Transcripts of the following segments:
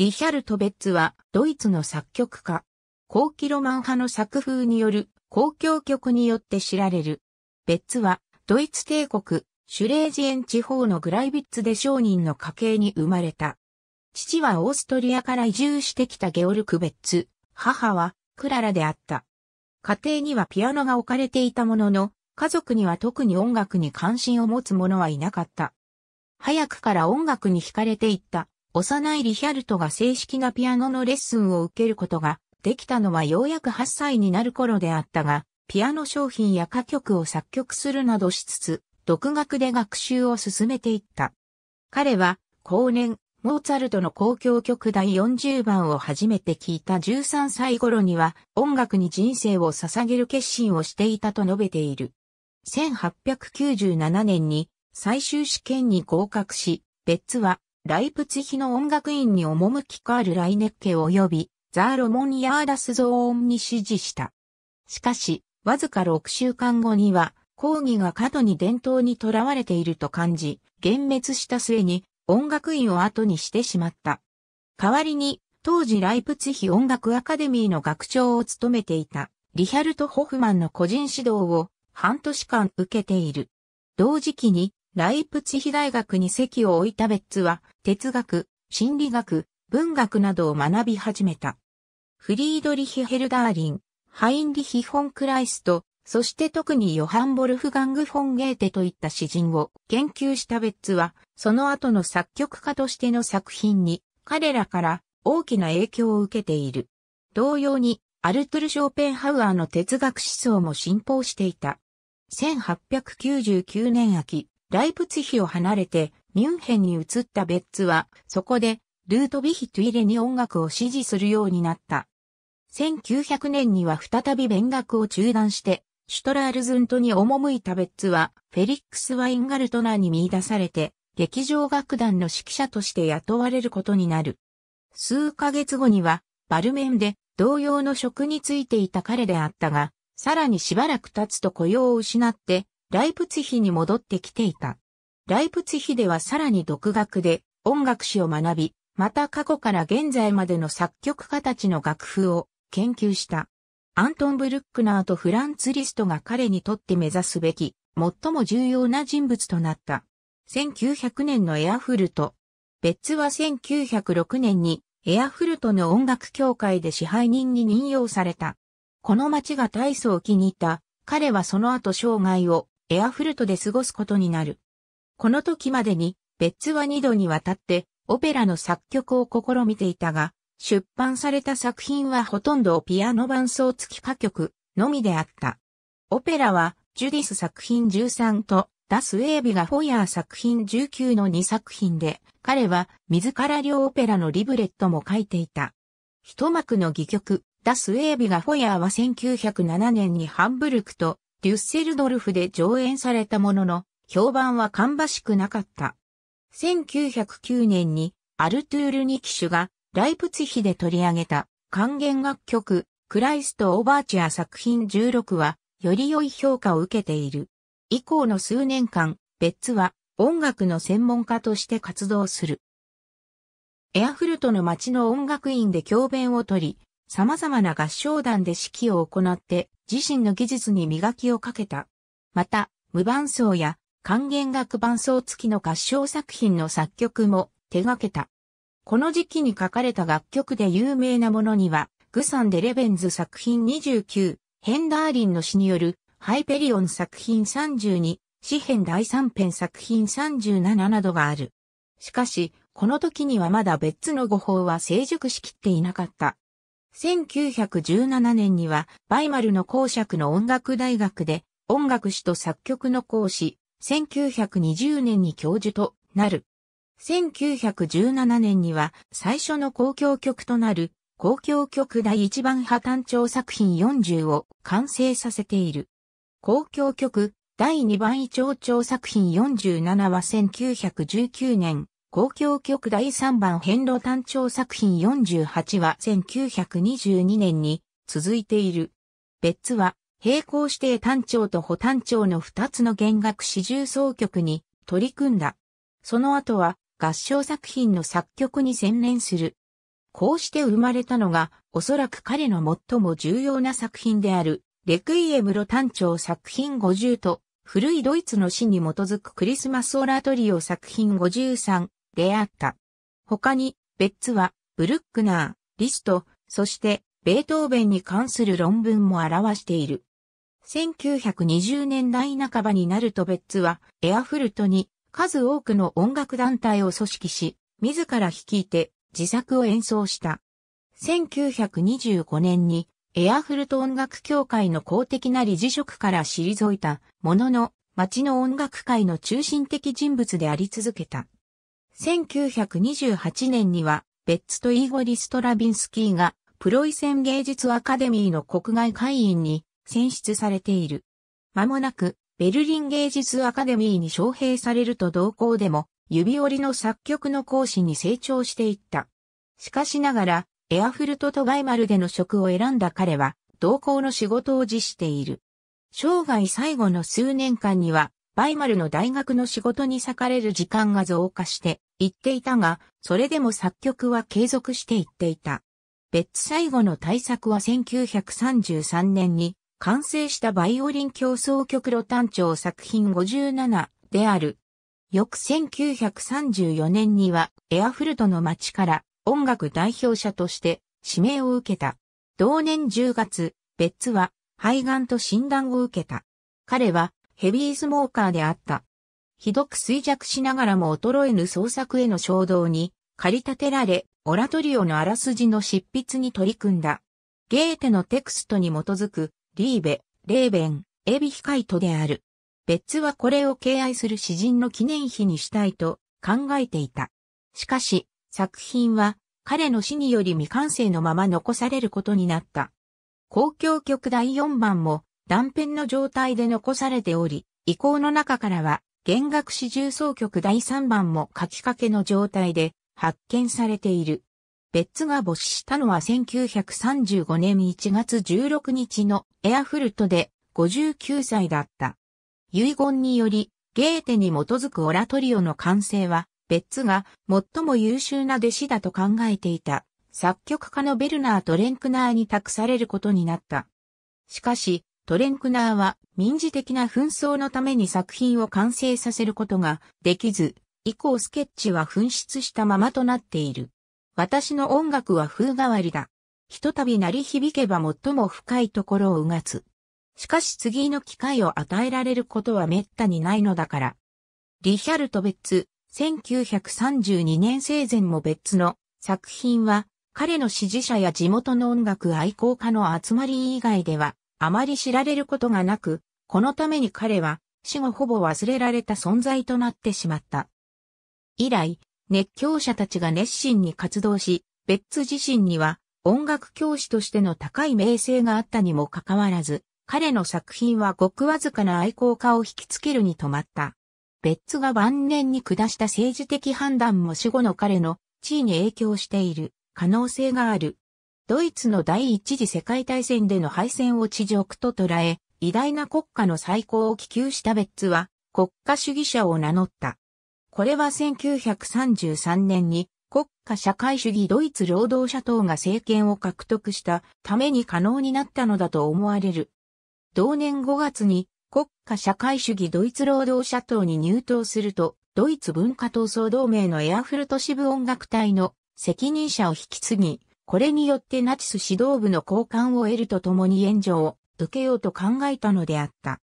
リヒャルト・ベッツはドイツの作曲家。高キロマン派の作風による交響曲によって知られる。ベッツはドイツ帝国シュレージエン地方のグライビッツで商人の家系に生まれた。父はオーストリアから移住してきたゲオルク・ベッツ、母はクララであった。家庭にはピアノが置かれていたものの、家族には特に音楽に関心を持つ者はいなかった。早くから音楽に惹かれていった幼いリヒャルトが正式なピアノのレッスンを受けることができたのはようやく8歳になる頃であったが、ピアノ商品や歌曲を作曲するなどしつつ、独学で学習を進めていった。彼は、後年、モーツァルトの公共曲第40番を初めて聴いた13歳頃には、音楽に人生を捧げる決心をしていたと述べている。1897年に最終試験に合格し、別はライプツヒの音楽院に赴きカール・ライネッケ及びザーロモン・ヤーダスゾーンに指示した。しかし、わずか6週間後には、講義が過度に伝統にとらわれていると感じ、幻滅した末に音楽院を後にしてしまった。代わりに、当時ライプツヒ音楽アカデミーの学長を務めていた、リヒャルト・ホフマンの個人指導を半年間受けている。同時期に、ライプツヒ大学に席を置いたベッツは、哲学、心理学、文学などを学び始めた。フリードリヒ・ヘルダーリン、ハインリヒ・フォン・クライスト、そして特にヨハン・ボルフガング・フォン・ゲーテといった詩人を研究したベッツは、その後の作曲家としての作品に、彼らから大きな影響を受けている。同様に、アルトゥル・ショーペンハウアーの哲学思想も信奉していた。1899年秋、ライプツヒを離れてミュンヘンに移ったベッツは、そこでルートビヒ・トゥイレに音楽を支持するようになった。1900年には再び勉学を中断して、シュトラールズントに赴いたベッツは、フェリックス・ワインガルトナーに見出されて、劇場楽団の指揮者として雇われることになる。数ヶ月後には、バルメンで同様の職に就いていた彼であったが、さらにしばらく経つと雇用を失って、ライプツヒに戻ってきていた。ライプツヒではさらに独学で音楽史を学び、また過去から現在までの作曲家たちの楽譜を研究した。アントン・ブルックナーとフランツ・リストが彼にとって目指すべき、最も重要な人物となった。1900年のエアフルト。ベッツは1906年にエアフルトの音楽協会で支配人に任用された。この街が大層気に入った。彼はその後生涯をエアフルトで過ごすことになる。この時までに、ベッツは二度にわたってオペラの作曲を試みていたが、出版された作品はほとんどピアノ伴奏付き歌曲のみであった。オペラは、ジュディス作品13と、ダス・ウェービがフォイヤー作品19の2作品で、彼は自ら両オペラのリブレットも書いていた。一幕の戯曲、ダス・ウェービがフォイヤーは1907年にハンブルクとデュッセルドルフで上演されたものの、評判は芳しくなかった。1909年にアルトゥール・ニキシュがライプツヒで取り上げた還元楽曲クライスト・オーバーチア作品16はより良い評価を受けている。以降の数年間、ベッツは音楽の専門家として活動する。エアフルトの街の音楽院で教鞭を取り、様々な合唱団で指揮を行って自身の技術に磨きをかけた。また、無伴奏や管弦楽伴奏付きの合唱作品の作曲も手掛けた。この時期に書かれた楽曲で有名なものには、グサン・デ・レベンズ作品29、ヘンダーリンの詩によるハイペリオン作品32、詩編第3編作品37などがある。しかし、この時にはまだ別の語法は成熟しきっていなかった。1917年には、バイマルの公爵の音楽大学で、音楽史と作曲の講師、1920年に教授となる。1917年には、最初の公共曲となる、公共曲第一番破綻調作品40を完成させている。公共曲第二番位調調作品47は1919年、公共局第3番変路単調作品48は1922年に続いている。別は、並行指定単調と補単調の2つの弦楽四重奏曲に取り組んだ。その後は、合唱作品の作曲に専念する。こうして生まれたのが、おそらく彼の最も重要な作品である、レクイエムロ単調作品50と、古いドイツの詩に基づくクリスマスオラトリオ作品53出会った。他に、ベッツは、ブルックナー、リスト、そして、ベートーベンに関する論文も表している。1920年代半ばになるとベッツは、エアフルトに数多くの音楽団体を組織し、自ら率いて自作を演奏した。1925年に、エアフルト音楽協会の公的な理事職から退いたものの、町の音楽界の中心的人物であり続けた。1928年には、ベッツとイーゴリ・ストラビンスキーが、プロイセン芸術アカデミーの国外会員に選出されている。間もなく、ベルリン芸術アカデミーに招聘されると同行でも、指折りの作曲の講師に成長していった。しかしながら、エアフルトとガイマルでの職を選んだ彼は、同行の仕事を辞している。生涯最後の数年間には、バイマルの大学の仕事に割かれる時間が増加して行っていたが、それでも作曲は継続していっていた。ベッツ最後の大作は1933年に完成したバイオリン競争曲路単調作品57である。翌1934年にはエアフルトの街から音楽代表者として指名を受けた。同年10月、ベッツは肺がんと診断を受けた。彼はヘビースモーカーであった。ひどく衰弱しながらも衰えぬ創作への衝動に、駆り立てられ、オラトリオのあらすじの執筆に取り組んだ。ゲーテのテクストに基づく、リーベ、レーベン、エビヒカイトである。ベッツはこれを敬愛する詩人の記念碑にしたいと考えていた。しかし、作品は彼の死により未完成のまま残されることになった。交響曲第4番も断片の状態で残されており、遺構の中からは、弦楽四重奏曲第3番も書きかけの状態で発見されている。ベッツが没したのは1935年1月16日のエアフルトで59歳だった。遺言により、ゲーテに基づくオラトリオの完成は、ベッツが最も優秀な弟子だと考えていた作曲家のベルナーとレンクナーに託されることになった。しかし、トレンクナーは民事的な紛争のために作品を完成させることができず、以降スケッチは紛失したままとなっている。私の音楽は風変わりだ。ひとたび鳴り響けば最も深いところをうがつ。しかし次の機会を与えられることは滅多にないのだから。リヒャルト・ベッツ、1932年生前もベッツの作品は彼の支持者や地元の音楽愛好家の集まり以外ではあまり知られることがなく、このために彼は死後ほぼ忘れられた存在となってしまった。以来、熱狂者たちが熱心に活動し、ベッツ自身には音楽教師としての高い名声があったにもかかわらず、彼の作品はごくわずかな愛好家を引きつけるに止まった。ベッツが晩年に下した政治的判断も死後の彼の地位に影響している可能性がある。ドイツの第一次世界大戦での敗戦を地獄と捉え、偉大な国家の再興を希求したベッツは、国家主義者を名乗った。これは1933年に国家社会主義ドイツ労働者党が政権を獲得したために可能になったのだと思われる。同年5月に国家社会主義ドイツ労働者党に入党すると、ドイツ文化闘争同盟のエアフルト支部音楽隊の責任者を引き継ぎ、これによってナチス指導部の交換を得るとともに援助を受けようと考えたのであった。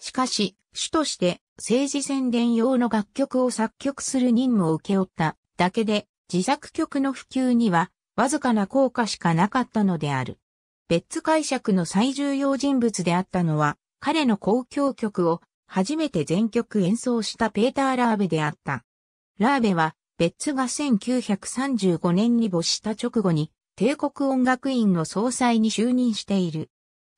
しかし、主として政治宣伝用の楽曲を作曲する任務を受け負っただけで、自作曲の普及にはわずかな効果しかなかったのである。別解釈の最重要人物であったのは、彼の交響曲を初めて全曲演奏したペーター・ラーベであった。ラーベは、ベッツが1935年に没した直後に、帝国音楽院の総裁に就任している。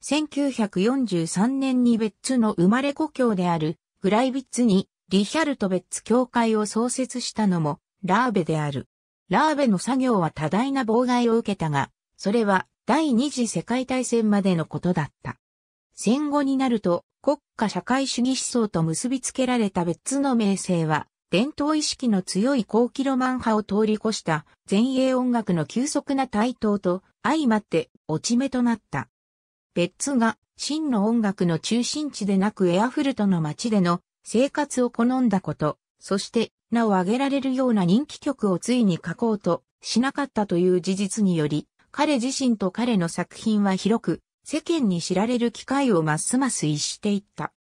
1943年にベッツの生まれ故郷であるグライビッツにリヒャルト・ベッツ協会を創設したのもラーベである。ラーベの作業は多大な妨害を受けたが、それは第二次世界大戦までのことだった。戦後になると国家社会主義思想と結びつけられた別の名声は伝統意識の強い高キロマン派を通り越した前衛音楽の急速な台頭と相まって落ち目となった。別ツが真の音楽の中心地でなくエアフルトの街での生活を好んだこと、そして名を挙げられるような人気曲をついに書こうとしなかったという事実により、彼自身と彼の作品は広く世間に知られる機会をますます逸していった。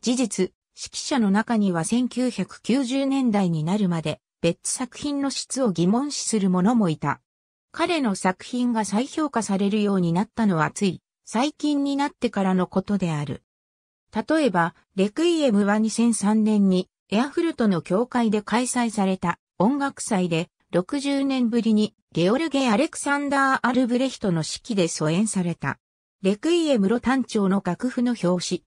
事実、指揮者の中には1990年代になるまで別作品の質を疑問視する者もいた。彼の作品が再評価されるようになったのはつい最近になってからのことである。例えば、レクイエムは2003年にエアフルトの教会で開催された音楽祭で60年ぶりにゲオルゲ・アレクサンダー・アルブレヒトの指揮で疎遠された。レクイエムロ単調の楽譜の表紙、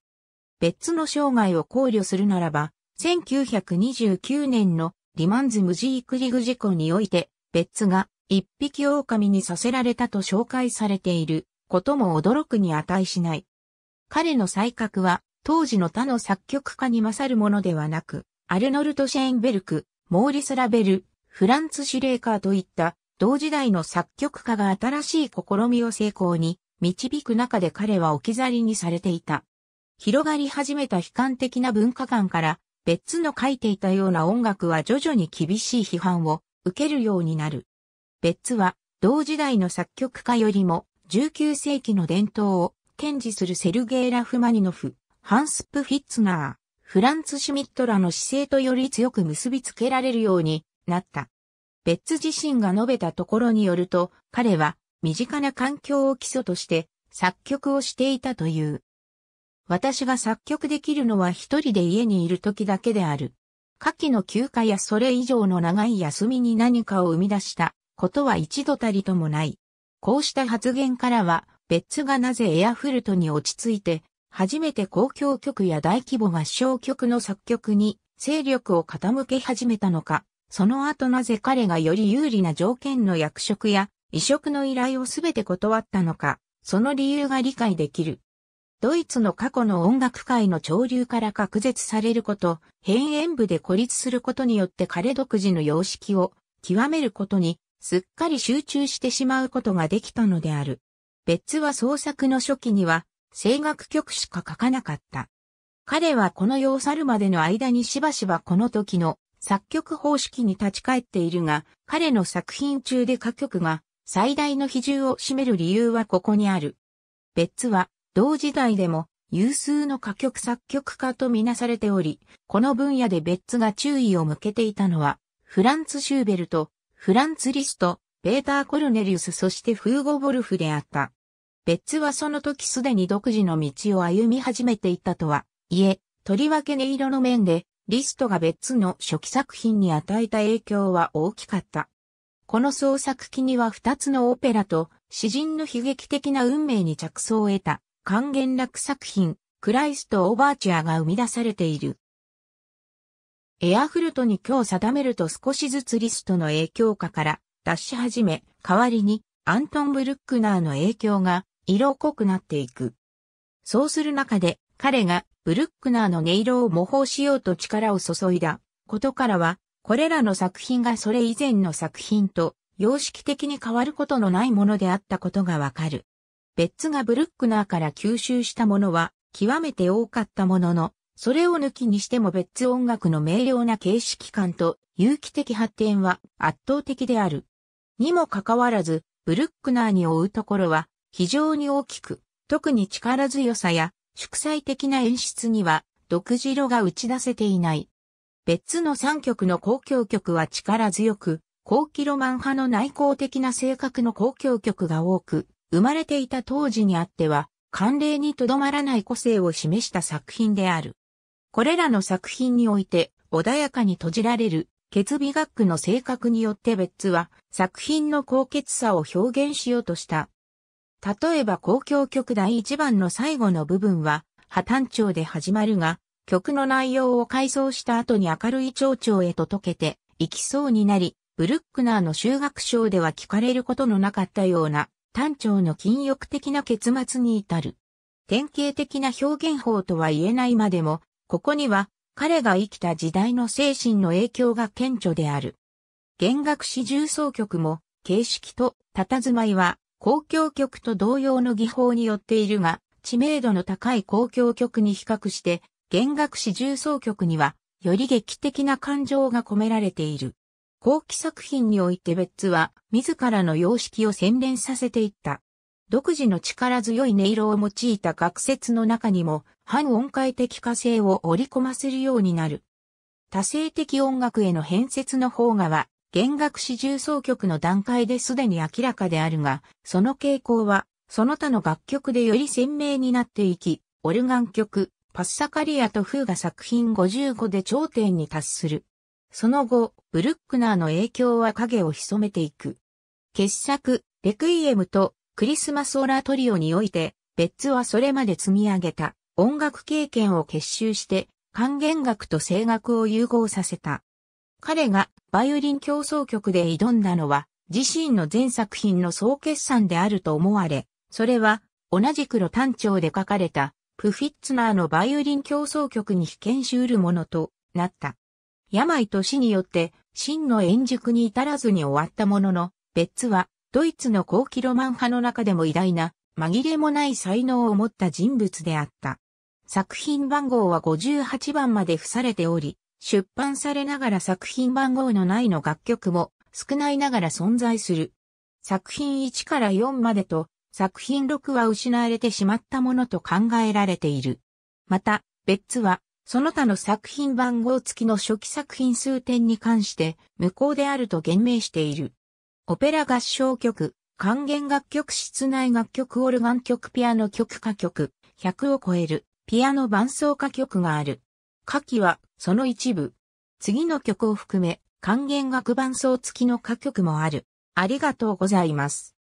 別の生涯を考慮するならば、1929年のリマンズムジークリグ事故において、ベッツが一匹狼にさせられたと紹介されていることも驚くに値しない。彼の才覚は当時の他の作曲家に勝るものではなく、アルノルト・シェーンベルク、モーリス・ラベル、フランツ・シュレーカーといった同時代の作曲家が新しい試みを成功に導く中で彼は置き去りにされていた。広がり始めた悲観的な文化観から、別の書いていたような音楽は徐々に厳しい批判を受けるようになる。ベッツは、同時代の作曲家よりも、19世紀の伝統を堅持するセルゲイ・ラフマニノフ、ハンス・プ・フィッツナー、フランツ・シュミットらの姿勢とより強く結びつけられるようになった。ベッツ自身が述べたところによると、彼は身近な環境を基礎として作曲をしていたという。私が作曲できるのは一人で家にいる時だけである。夏季の休暇やそれ以上の長い休みに何かを生み出したことは一度たりともない。こうした発言からは、ベッツがなぜエアフルトに落ち着いて、初めて公共曲や大規模合唱曲の作曲に勢力を傾け始めたのか、その後なぜ彼がより有利な条件の役職や移植の依頼をすべて断ったのか、その理由が理解できる。ドイツの過去の音楽界の潮流から隔絶されること、変演部で孤立することによって彼独自の様式を極めることに、すっかり集中してしまうことができたのである。別は創作の初期には、声楽曲しか書かなかった。彼はこの世を去るまでの間にしばしばこの時の作曲方式に立ち返っているが、彼の作品中で歌曲が最大の比重を占める理由はここにある。別は同時代でも有数の歌曲作曲家とみなされており、この分野でベッツが注意を向けていたのは、フランツ・シューベルト、フランツ・リスト、ペーター・コルネリウスそしてフーゴ・ボルフであった。ベッツはその時すでに独自の道を歩み始めていたとは、いえ、とりわけ音色の面で、リストがベッツの初期作品に与えた影響は大きかった。この創作期には2つのオペラと、詩人の悲劇的な運命に着想を得た、還元楽作品、クライスト・オーバーチュアが生み出されている。エアフルトに今日定めると少しずつリストの影響下から脱し始め、代わりにアントン・ブルックナーの影響が色濃くなっていく。そうする中で彼がブルックナーの音色を模倣しようと力を注いだことからは、これらの作品がそれ以前の作品と様式的に変わることのないものであったことがわかる。ベッツがブルックナーから吸収したものは極めて多かったものの、それを抜きにしてもベッツ音楽の明瞭な形式感と有機的発展は圧倒的である。にもかかわらず、ブルックナーに追うところは非常に大きく、特に力強さや祝祭的な演出には独自色が打ち出せていない。別の3曲の交響曲は力強く、高キロマン派の内向的な性格の交響曲が多く、生まれていた当時にあっては、慣例にとどまらない個性を示した作品である。これらの作品において、穏やかに閉じられる、決美学区の性格によってベッツは、作品の高潔さを表現しようとした。例えば公共曲第一番の最後の部分は、破綻調で始まるが、曲の内容を回想した後に明るい蝶々へと溶けて、行きそうになり、ブルックナーの修学賞では聞かれることのなかったような、単調の禁欲的な結末に至る。典型的な表現法とは言えないまでも、ここには彼が生きた時代の精神の影響が顕著である。弦楽四重奏曲も、形式と佇まいは、公共曲と同様の技法によっているが、知名度の高い公共曲に比較して、弦楽四重奏曲には、より劇的な感情が込められている。後期作品においてベッツは自らの様式を洗練させていった。独自の力強い音色を用いた学説の中にも反音階的歌声を織り込ませるようになる。多声的音楽への変節の方がは、弦楽四重奏曲の段階ですでに明らかであるが、その傾向は、その他の楽曲でより鮮明になっていき、オルガン曲、パッサカリアとフーが作品55で頂点に達する。その後、ブルックナーの影響は影を潜めていく。傑作、レクイエムとクリスマスオラトリオにおいて、ベッツはそれまで積み上げた音楽経験を結集して、管弦楽と声楽を融合させた。彼がバイオリン競争曲で挑んだのは、自身の全作品の総決算であると思われ、それは、同じくロ単調で書かれた、プフィッツナーのバイオリン競争曲に被験し得るものとなった。病と死によって真の円熟に至らずに終わったものの、ベッツはドイツの高キロマン派の中でも偉大な紛れもない才能を持った人物であった。作品番号は58番まで付されており、出版されながら作品番号のないの楽曲も少ないながら存在する。作品1から4までと作品6は失われてしまったものと考えられている。また、ベッツはその他の作品番号付きの初期作品数点に関して無効であると言明している。オペラ合唱曲、管弦楽曲室内楽曲オルガン曲ピアノ曲歌曲、100を超えるピアノ伴奏歌曲がある。下記はその一部。次の曲を含め、管弦楽伴奏付きの歌曲もある。ありがとうございます。